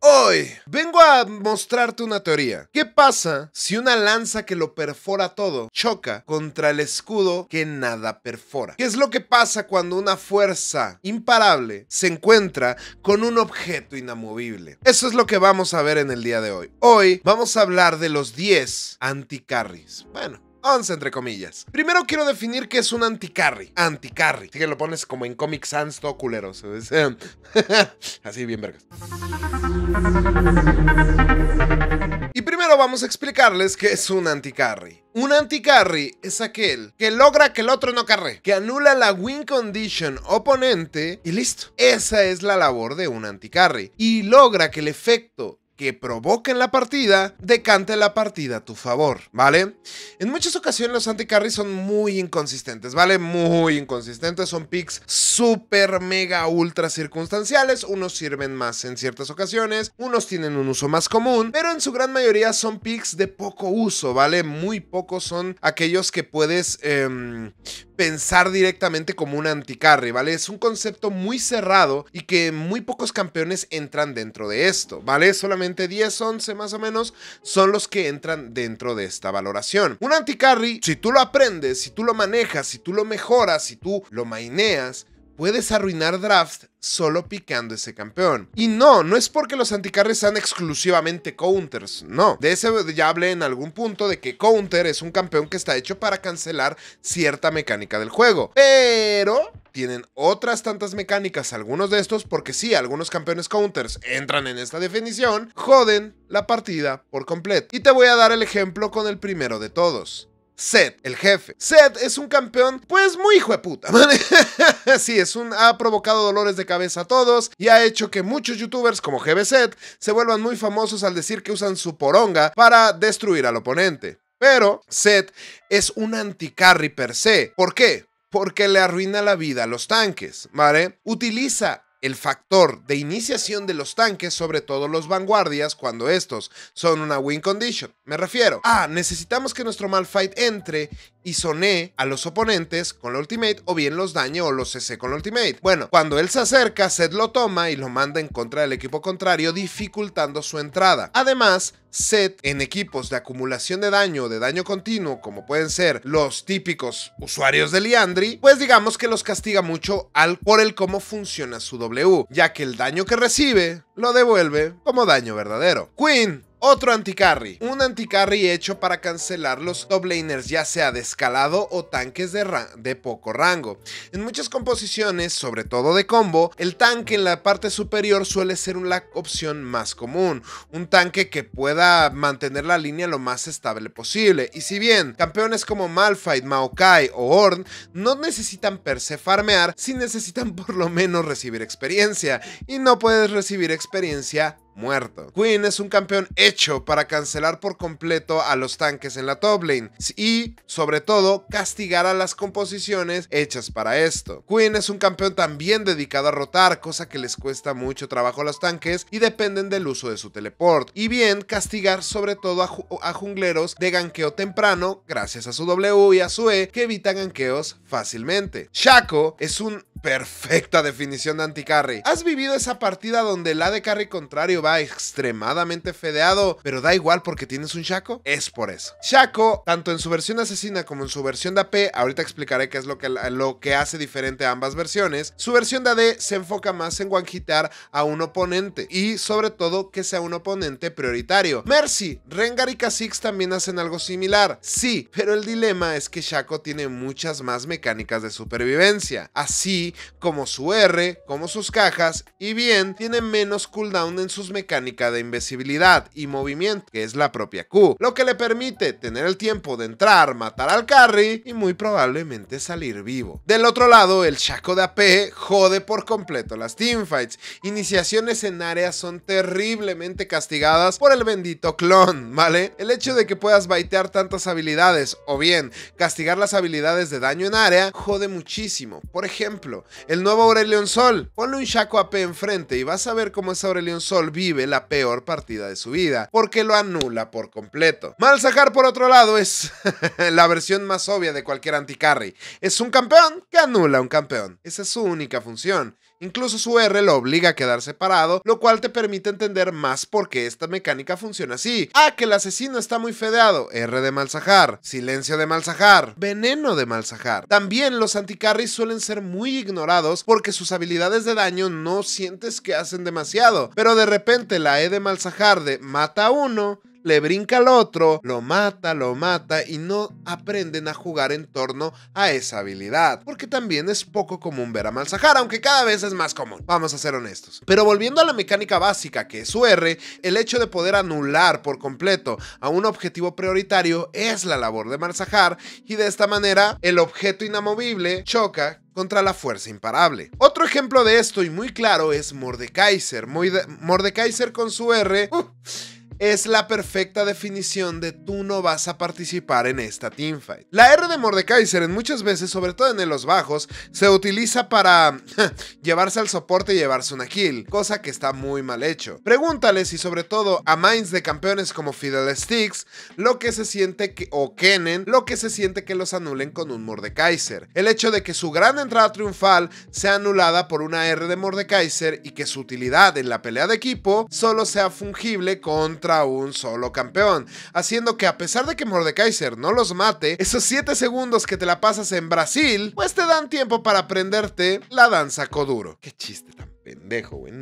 hoy vengo a mostrarte una teoría. ¿Qué pasa si una lanza que lo perfora todo choca contra el escudo que nada perfora? ¿Qué es lo que pasa cuando una fuerza imparable se encuentra con un objeto inamovible? Eso es lo que vamos a ver en el día de hoy. Hoy vamos a hablar de los 10 anticarris Bueno, 11 entre comillas. Primero quiero definir qué es un anticarry. Anticarry. Así que lo pones como en Comic Sans todo culero. Así bien vergas. Y primero vamos a explicarles qué es un anticarry. Un anticarry es aquel que logra que el otro no carre, que anula la win condition oponente y listo. Esa es la labor de un anticarry. Y logra que el efecto que provoquen la partida decante la partida a tu favor, ¿vale? En muchas ocasiones los anticarries son muy inconsistentes, ¿vale? Muy inconsistentes, son picks súper mega ultra circunstanciales, unos sirven más en ciertas ocasiones, unos tienen un uso más común, pero en su gran mayoría son picks de poco uso, ¿vale? Muy pocos son aquellos que puedes em, pensar directamente como un anticarry, ¿vale? Es un concepto muy cerrado y que muy pocos campeones entran dentro de esto, ¿vale? Solamente 10, 11 más o menos, son los que entran dentro de esta valoración. Un anticarry, si tú lo aprendes, si tú lo manejas, si tú lo mejoras, si tú lo maineas, puedes arruinar draft solo picando ese campeón. Y no, no es porque los anticarries sean exclusivamente counters, no. De ese ya hablé en algún punto de que counter es un campeón que está hecho para cancelar cierta mecánica del juego. Pero tienen otras tantas mecánicas algunos de estos porque sí, algunos campeones counters entran en esta definición, joden la partida por completo. Y te voy a dar el ejemplo con el primero de todos. Set, el jefe. Set es un campeón, pues muy hijo de puta. sí, es un, ha provocado dolores de cabeza a todos y ha hecho que muchos youtubers como GBZ, se vuelvan muy famosos al decir que usan su poronga para destruir al oponente. Pero Set es un anticarry per se. ¿Por qué? porque le arruina la vida a los tanques, ¿vale? Utiliza el factor de iniciación de los tanques, sobre todo los vanguardias, cuando estos son una win condition. Me refiero a ah, necesitamos que nuestro Malphite entre y soné a los oponentes con la ultimate o bien los dañe o los cc con la ultimate. Bueno, cuando él se acerca, Seth lo toma y lo manda en contra del equipo contrario, dificultando su entrada. Además, Seth en equipos de acumulación de daño o de daño continuo, como pueden ser los típicos usuarios de Liandry, pues digamos que los castiga mucho al por el cómo funciona su doble ya que el daño que recibe lo devuelve como daño verdadero. Queen otro anticarry. Un anticarry hecho para cancelar los top laners ya sea de escalado o tanques de, poco rango. En muchas composiciones, sobre todo de combo, el tanque en la parte superior suele ser una opción más común. Un tanque que pueda mantener la línea lo más estable posible. Y si bien campeones como Malphite, Maokai o Horn no necesitan per se farmear, si necesitan por lo menos recibir experiencia. Y no puedes recibir experiencia muerto. Quinn es un campeón hecho para cancelar por completo a los tanques en la top lane y, sobre todo, castigar a las composiciones hechas para esto. Quinn es un campeón también dedicado a rotar, cosa que les cuesta mucho trabajo a los tanques y dependen del uso de su teleport. Y bien, castigar sobre todo a, jungleros de ganqueo temprano gracias a su W y a su E que evitan ganqueos fácilmente. Shaco es un Perfecta definición de anti ¿Has vivido esa partida donde el de carry contrario va extremadamente fedeado, pero da igual porque tienes un Shaco? Es por eso. Shaco, tanto en su versión asesina como en su versión de AP, ahorita explicaré qué es lo que, lo que hace diferente a ambas versiones, su versión de AD se enfoca más en guanjitear a un oponente y sobre todo que sea un oponente prioritario. Mercy, Rengar y Kha'Zix también hacen algo similar, sí, pero el dilema es que Shaco tiene muchas más mecánicas de supervivencia. Así como su R, como sus cajas, y bien, tiene menos cooldown en sus mecánicas de invisibilidad y movimiento, que es la propia Q, lo que le permite tener el tiempo de entrar, matar al carry y muy probablemente salir vivo. Del otro lado, el Shaco de AP jode por completo las teamfights. Iniciaciones en área son terriblemente castigadas por el bendito clon, ¿vale? El hecho de que puedas baitear tantas habilidades o bien castigar las habilidades de daño en área jode muchísimo. Por ejemplo, el nuevo Aurelion Sol. Ponle un Shaco AP enfrente y vas a ver cómo ese Aurelion Sol vive la peor partida de su vida, porque lo anula por completo. Mal por otro lado es la versión más obvia de cualquier anticarry. Es un campeón que anula a un campeón. Esa es su única función Incluso su R lo obliga a quedar separado, lo cual te permite entender más por qué esta mecánica funciona así. Ah, que el asesino está muy fedeado. R de Malzahar. Silencio de Malzahar. Veneno de Malzahar. También los anticarries suelen ser muy ignorados porque sus habilidades de daño no sientes que hacen demasiado. Pero de repente la E de Malzahar de mata a uno le brinca al otro, lo mata, lo mata y no aprenden a jugar en torno a esa habilidad, porque también es poco común ver a Malzahar, aunque cada vez es más común, vamos a ser honestos. Pero volviendo a la mecánica básica que es su R, el hecho de poder anular por completo a un objetivo prioritario es la labor de Malzahar y de esta manera el objeto inamovible choca contra la fuerza imparable. Otro ejemplo de esto y muy claro es Mordekaiser. Mordekaiser con su R es la perfecta definición de tú no vas a participar en esta teamfight. La R de Mordekaiser en muchas veces, sobre todo en los bajos, se utiliza para llevarse al soporte y llevarse una kill, cosa que está muy mal hecho. Pregúntale si sobre todo a minds de campeones como Fidel Sticks, lo que se siente que, o Kennen, lo que se siente que los anulen con un Mordekaiser. El hecho de que su gran entrada triunfal sea anulada por una R de Mordekaiser y que su utilidad en la pelea de equipo solo sea fungible contra un solo campeón, haciendo que a pesar de que Mordekaiser no los mate, esos 7 segundos que te la pasas en Brasil, pues te dan tiempo para aprenderte la danza coduro. Qué chiste tan pendejo, güey.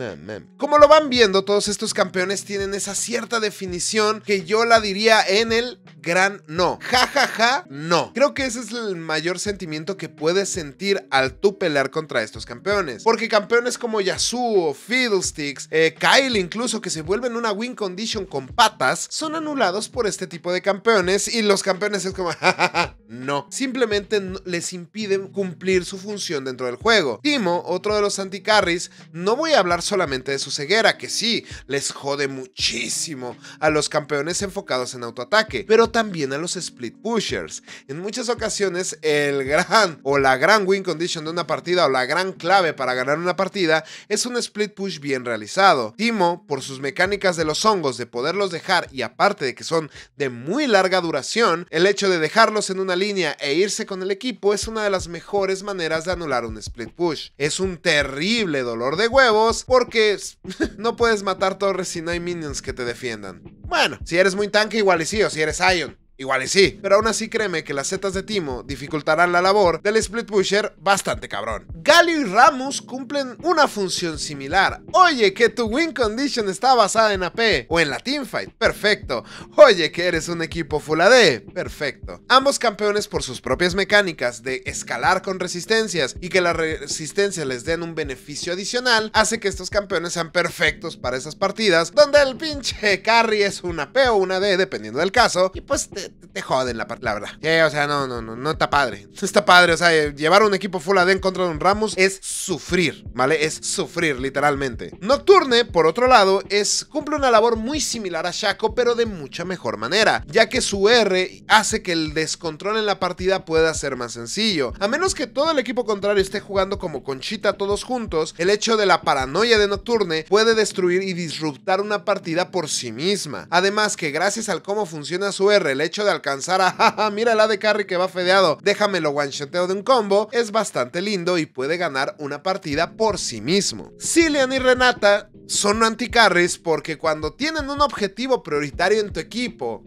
Como lo van viendo, todos estos campeones tienen esa cierta definición que yo la diría en el gran no. jajaja no. Creo que ese es el mayor sentimiento que puedes sentir al tú pelear contra estos campeones. Porque campeones como Yasuo, Fiddlesticks, eh, Kyle incluso, que se vuelven una win condition con patas, son anulados por este tipo de campeones y los campeones es como, ja, no. Simplemente les impiden cumplir su función dentro del juego. Timo, otro de los anticarries, no voy a hablar solamente de su ceguera, que sí, les jode muchísimo a los campeones enfocados en autoataque, pero también a los split pushers. En muchas ocasiones, el gran o la gran win condition de una partida o la gran clave para ganar una partida es un split push bien realizado. Timo, por sus mecánicas de los hongos, de poderlos dejar y aparte de que son de muy larga duración, el hecho de dejarlos en una línea e irse con el equipo es una de las mejores maneras de anular un split push. Es un terrible dolor de huevos porque no puedes matar torres si no hay minions que te defiendan. Bueno, si eres muy tanque igual y sí, o si eres Ion. Igual y sí, pero aún así créeme que las setas de Timo dificultarán la labor del Split Pusher bastante cabrón. Galio y Ramos cumplen una función similar. Oye, que tu win condition está basada en AP o en la teamfight, perfecto. Oye, que eres un equipo full AD, perfecto. Ambos campeones por sus propias mecánicas de escalar con resistencias y que las resistencias les den un beneficio adicional, hace que estos campeones sean perfectos para esas partidas donde el pinche carry es un AP o una D dependiendo del caso y pues te te, joden, la, la verdad. Eh, o sea, no, no, no, no está padre. está padre. O sea, eh, llevar un equipo full AD en contra de un Ramos es sufrir, ¿vale? Es sufrir, literalmente. Nocturne, por otro lado, es cumple una labor muy similar a Shaco, pero de mucha mejor manera, ya que su R hace que el descontrol en la partida pueda ser más sencillo. A menos que todo el equipo contrario esté jugando como conchita todos juntos, el hecho de la paranoia de Nocturne puede destruir y disruptar una partida por sí misma. Además que gracias al cómo funciona su R, el hecho de alcanzar a jaja, mira la de carry que va fedeado, déjamelo one shoteo de un combo, es bastante lindo y puede ganar una partida por sí mismo. Cillian y Renata son anticarries porque cuando tienen un objetivo prioritario en tu equipo,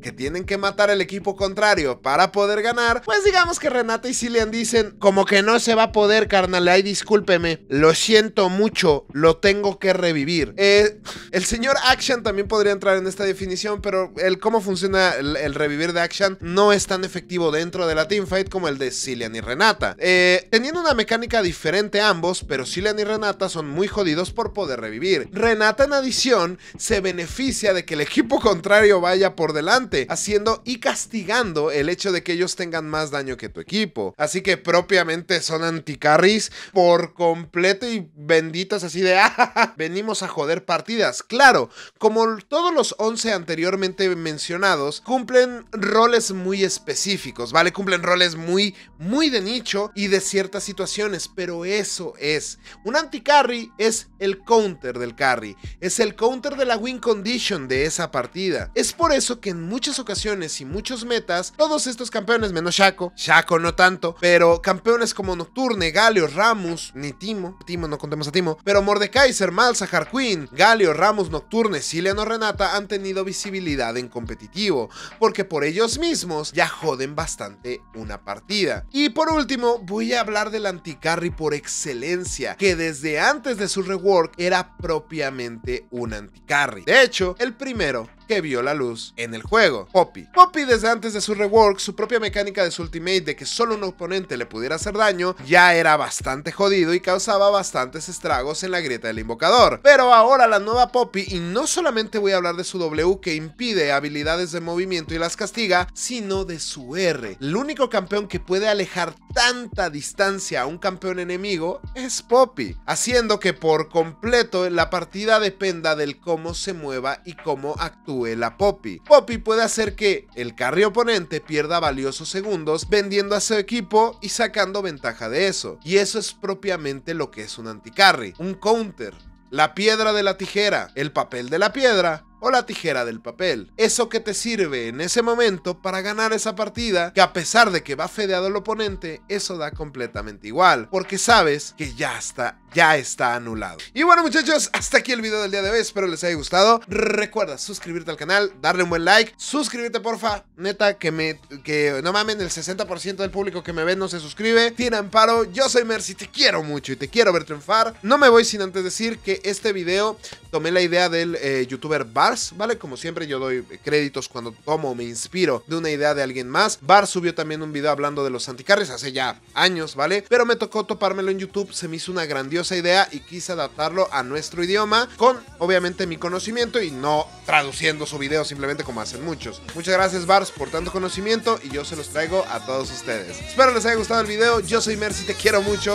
que tienen que matar al equipo contrario para poder ganar, pues digamos que Renata y Cillian dicen, como que no se va a poder, carnal, ay, discúlpeme, lo siento mucho, lo tengo que revivir. Eh, el señor Action también podría entrar en esta definición, pero el cómo funciona el revivir de Action no es tan efectivo dentro de la teamfight como el de Cillian y Renata. Eh, teniendo una mecánica diferente ambos, pero Cillian y Renata son muy jodidos por poder revivir. Renata en adición se beneficia de que el equipo contrario vaya por delante, haciendo y castigando el hecho de que ellos tengan más daño que tu equipo. Así que propiamente son anticarries por completo y benditas así de ah, venimos a joder partidas. Claro, como todos los 11 anteriormente mencionados, cumplen roles muy específicos, ¿vale? Cumplen roles muy, muy de nicho y de ciertas situaciones, pero eso es. Un anti-carry es el counter del carry, es el counter de la win condition de esa partida. Es por eso que en muchas ocasiones y muchos metas, todos estos campeones, menos Shaco, Shaco no tanto, pero campeones como Nocturne, Galio, ramos ni Timo, Timo no contemos a Timo, pero Mordekaiser, malsa Harquin, Galio, ramos Nocturne, Siliano, Renata han tenido visibilidad en competitivo. Por porque por ellos mismos ya joden bastante una partida. Y por último, voy a hablar del anticarry por excelencia, que desde antes de su rework era propiamente un anticarry. De hecho, el primero que vio la luz en el juego, Poppy. Poppy desde antes de su rework, su propia mecánica de su ultimate de que solo un oponente le pudiera hacer daño ya era bastante jodido y causaba bastantes estragos en la grieta del invocador. Pero ahora la nueva Poppy, y no solamente voy a hablar de su W que impide habilidades de movimiento y las castiga, sino de su R. El único campeón que puede alejar tanta distancia a un campeón enemigo es Poppy, haciendo que por completo la partida dependa del cómo se mueva y cómo actúa a Poppy. Poppy puede hacer que el carry oponente pierda valiosos segundos vendiendo a su equipo y sacando ventaja de eso. Y eso es propiamente lo que es un anticarry, un counter. La piedra de la tijera, el papel de la piedra o la tijera del papel. Eso que te sirve en ese momento para ganar esa partida, que a pesar de que va fedeado el oponente, eso da completamente igual, porque sabes que ya está, ya está anulado. Y bueno muchachos, hasta aquí el video del día de hoy, espero les haya gustado. Recuerda suscribirte al canal, darle un buen like, suscribirte porfa, neta que me, que no mamen, el 60% del público que me ve no se suscribe, tiene amparo, yo soy Mercy, te quiero mucho y te quiero ver triunfar. No me voy sin antes decir que este video tomé la idea del eh, youtuber Bar ¿vale? Como siempre yo doy créditos cuando tomo, o me inspiro de una idea de alguien más. Bars subió también un video hablando de los anticarries hace ya años, ¿vale? Pero me tocó topármelo en YouTube, se me hizo una grandiosa idea y quise adaptarlo a nuestro idioma con obviamente mi conocimiento y no traduciendo su video simplemente como hacen muchos. Muchas gracias Bars por tanto conocimiento y yo se los traigo a todos ustedes. Espero les haya gustado el video, yo soy Mercy, te quiero mucho.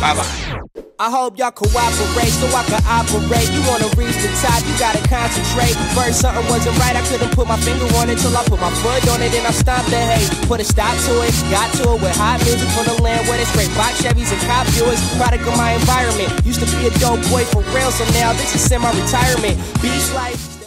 Baba I hope y'all cooperate so I can operate. You wanna reach the top, you gotta concentrate. First, something wasn't right, I couldn't put my finger on it till I put my foot on it and I stopped the hate. Put a stop to it, got to it with hot music from the land where they great. box Chevys and cop viewers. Product of my environment. Used to be a dope boy for real, so now this is semi retirement. Beach life.